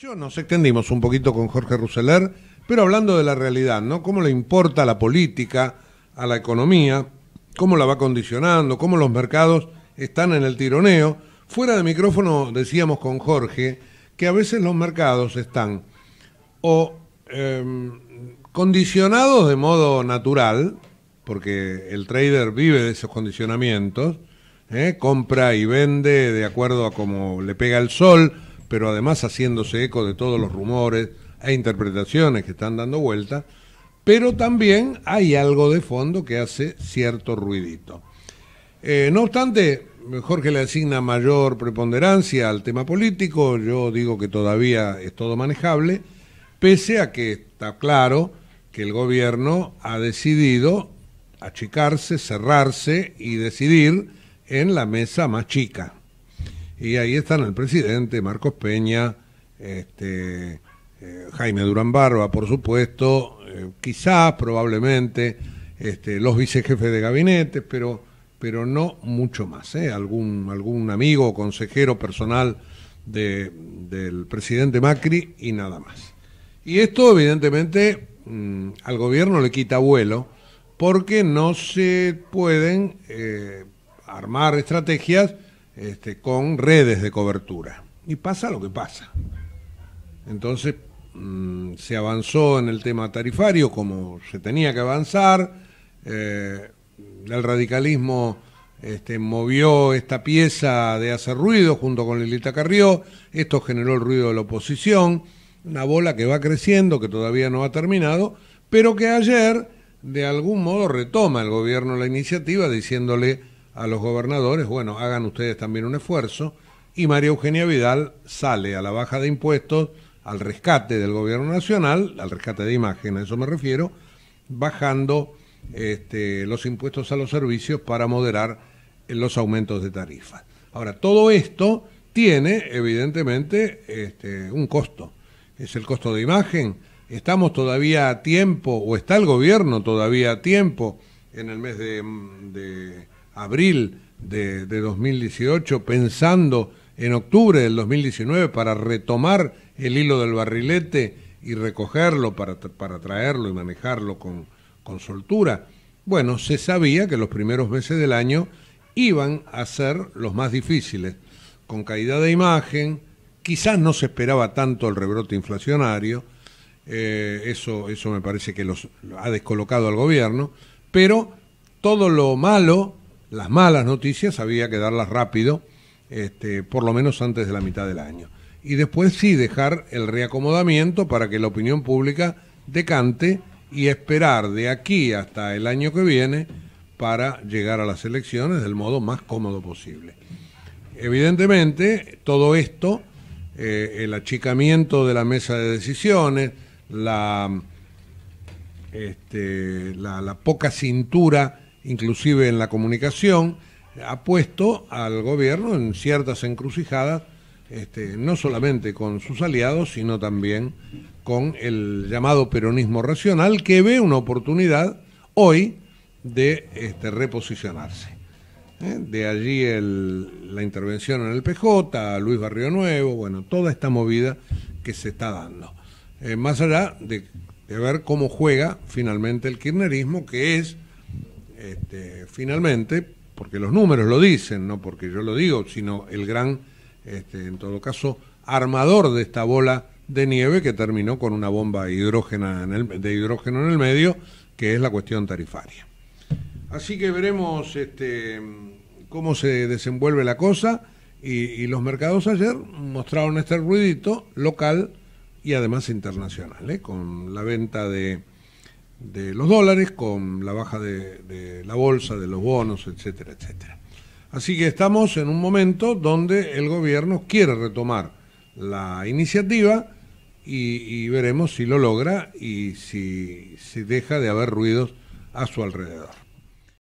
Yo nos extendimos un poquito con Jorge Russeler, pero hablando de la realidad, ¿no? Cómo le importa a la política, a la economía, cómo la va condicionando, cómo los mercados están en el tironeo. Fuera de micrófono decíamos con Jorge que a veces los mercados están o em, condicionados de modo natural, porque el trader vive de esos condicionamientos, ¿eh? compra y vende de acuerdo a cómo le pega el sol pero además haciéndose eco de todos los rumores e interpretaciones que están dando vuelta, pero también hay algo de fondo que hace cierto ruidito. Eh, no obstante, Jorge le asigna mayor preponderancia al tema político, yo digo que todavía es todo manejable, pese a que está claro que el gobierno ha decidido achicarse, cerrarse y decidir en la mesa más chica, y ahí están el presidente, Marcos Peña, este, eh, Jaime Durán Barba, por supuesto, eh, quizás, probablemente, este, los vicejefes de gabinete, pero, pero no mucho más. ¿eh? Algún, algún amigo, consejero personal del presidente Macri y nada más. Y esto, evidentemente, mm, al gobierno le quita vuelo porque no se pueden armar estrategias este, con redes de cobertura. Y pasa lo que pasa. Entonces mm, se avanzó en el tema tarifario como se tenía que avanzar. Eh, el radicalismo este, movió esta pieza de hacer ruido junto con Lilita Carrió. Esto generó el ruido de la oposición. Una bola que va creciendo, que todavía no ha terminado, pero que ayer de algún modo retoma el gobierno la iniciativa diciéndole a los gobernadores, bueno, hagan ustedes también un esfuerzo. Y María Eugenia Vidal sale a la baja de impuestos, al rescate del gobierno nacional, al rescate de imagen, a eso me refiero, bajando este, los impuestos a los servicios para moderar los aumentos de tarifas. Ahora, todo esto tiene evidentemente este, un costo. Es el costo de imagen. Estamos todavía a tiempo, o está el gobierno todavía a tiempo, en el mes de abril de, 2018, pensando en octubre del 2019 para retomar el hilo del barrilete y recogerlo para, para traerlo y manejarlo con, con soltura. Bueno, se sabía que los primeros meses del año iban a ser los más difíciles, con caída de imagen, quizás no se esperaba tanto el rebrote inflacionario, eh, eso, eso me parece que los ha descolocado al gobierno, pero todo lo malo las malas noticias había que darlas rápido, este, por lo menos antes de la mitad del año. Y después sí dejar el reacomodamiento para que la opinión pública decante y esperar de aquí hasta el año que viene para llegar a las elecciones del modo más cómodo posible. Evidentemente, todo esto, eh, el achicamiento de la mesa de decisiones, la, este, la poca cintura inclusive en la comunicación, ha puesto al gobierno en ciertas encrucijadas, este, no solamente con sus aliados, sino también con el llamado peronismo racional, que ve una oportunidad hoy de este, reposicionarse. ¿Eh? De allí el, la intervención en el PJ, Luis Barrio Nuevo, bueno, toda esta movida que se está dando. Eh, más allá de, de ver cómo juega finalmente el kirchnerismo, que es este, finalmente, porque los números lo dicen, no porque yo lo digo, sino el gran, este, en todo caso, armador de esta bola de nieve que terminó con una bomba de hidrógeno en el medio, que es la cuestión tarifaria. Así que veremos este, cómo se desenvuelve la cosa y, los mercados ayer mostraron este ruidito local y además internacional, ¿eh? con la venta de de los dólares, con la baja de, la bolsa, de los bonos, etcétera, etcétera. Así que estamos en un momento donde el gobierno quiere retomar la iniciativa y, veremos si lo logra y si, si deja de haber ruidos a su alrededor.